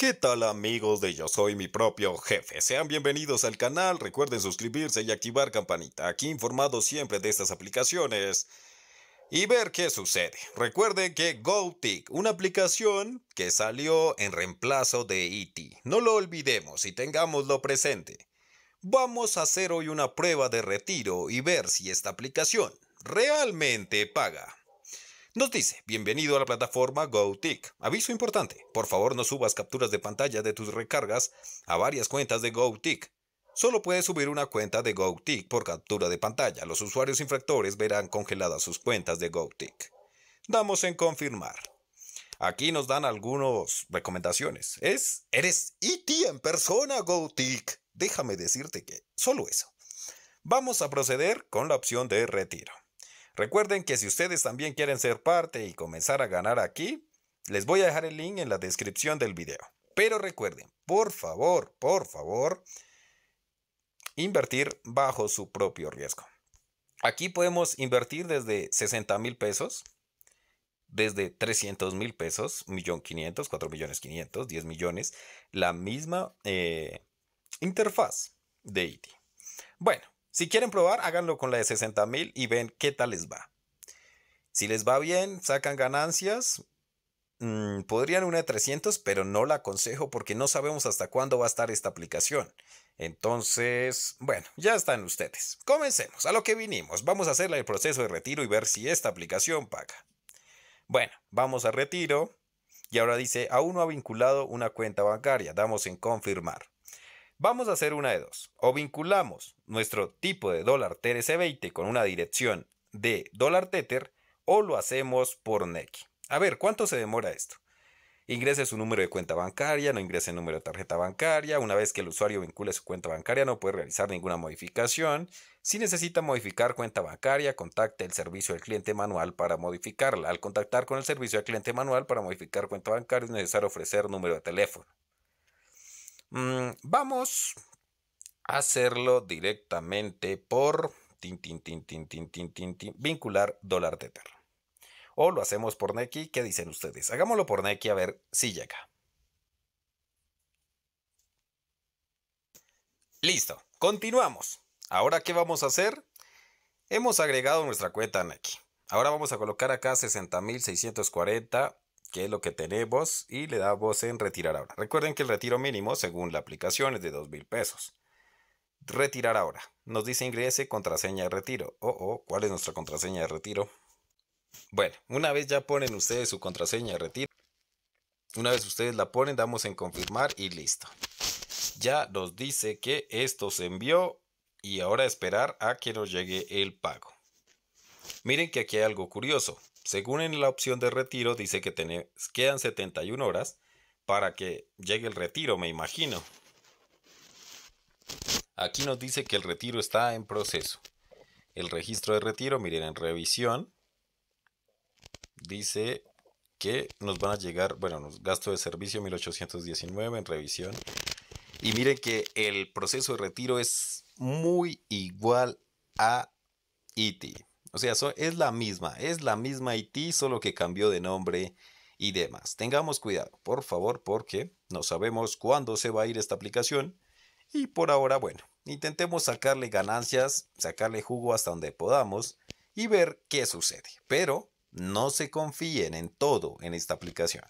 ¿Qué tal amigos de Yo Soy Mi Propio Jefe? Sean bienvenidos al canal, recuerden suscribirse y activar campanita, aquí informados siempre de estas aplicaciones y ver qué sucede. Recuerden que gotic una aplicación que salió en reemplazo de IT. E no lo olvidemos y tengámoslo presente. Vamos a hacer hoy una prueba de retiro y ver si esta aplicación realmente paga. Nos dice, bienvenido a la plataforma GoTick. Aviso importante, por favor no subas capturas de pantalla de tus recargas a varias cuentas de GoTick. Solo puedes subir una cuenta de GoTick por captura de pantalla. Los usuarios infractores verán congeladas sus cuentas de GoTick. Damos en confirmar. Aquí nos dan algunas recomendaciones. Es, eres IT e en persona, GoTick. Déjame decirte que solo eso. Vamos a proceder con la opción de retiro. Recuerden que si ustedes también quieren ser parte y comenzar a ganar aquí, les voy a dejar el link en la descripción del video. Pero recuerden, por favor, por favor, invertir bajo su propio riesgo. Aquí podemos invertir desde 60 mil pesos, desde 300 mil pesos, 1.500.000, $4,500,000, millones 10 millones, la misma eh, interfaz de IT. Bueno, si quieren probar, háganlo con la de 60 mil y ven qué tal les va. Si les va bien, sacan ganancias. Mm, podrían una de 300, pero no la aconsejo porque no sabemos hasta cuándo va a estar esta aplicación. Entonces, bueno, ya están ustedes. Comencemos, a lo que vinimos. Vamos a hacerle el proceso de retiro y ver si esta aplicación paga. Bueno, vamos a retiro. Y ahora dice, aún no ha vinculado una cuenta bancaria. Damos en confirmar. Vamos a hacer una de dos. O vinculamos nuestro tipo de dólar TRC20 con una dirección de dólar Tether o lo hacemos por NEC. A ver, ¿cuánto se demora esto? Ingrese su número de cuenta bancaria, no ingrese el número de tarjeta bancaria. Una vez que el usuario vincule su cuenta bancaria, no puede realizar ninguna modificación. Si necesita modificar cuenta bancaria, contacte el servicio del cliente manual para modificarla. Al contactar con el servicio del cliente manual para modificar cuenta bancaria, es necesario ofrecer número de teléfono. Mm, vamos a hacerlo directamente por vincular dólar tether. O lo hacemos por Neki. ¿Qué dicen ustedes? Hagámoslo por Neki a ver si llega. Listo, continuamos. Ahora, ¿qué vamos a hacer? Hemos agregado nuestra cuenta Neki. Ahora vamos a colocar acá 60.640 que es lo que tenemos, y le damos en retirar ahora. Recuerden que el retiro mínimo, según la aplicación, es de 2 mil pesos. Retirar ahora. Nos dice ingrese contraseña de retiro. Oh, oh, ¿cuál es nuestra contraseña de retiro? Bueno, una vez ya ponen ustedes su contraseña de retiro, una vez ustedes la ponen, damos en confirmar y listo. Ya nos dice que esto se envió y ahora esperar a que nos llegue el pago. Miren que aquí hay algo curioso. Según en la opción de retiro dice que quedan 71 horas para que llegue el retiro, me imagino. Aquí nos dice que el retiro está en proceso. El registro de retiro, miren, en revisión dice que nos van a llegar, bueno, gasto de servicio 1819 en revisión. Y miren que el proceso de retiro es muy igual a ITI. O sea, es la misma, es la misma IT, solo que cambió de nombre y demás. Tengamos cuidado, por favor, porque no sabemos cuándo se va a ir esta aplicación. Y por ahora, bueno, intentemos sacarle ganancias, sacarle jugo hasta donde podamos y ver qué sucede. Pero no se confíen en todo en esta aplicación.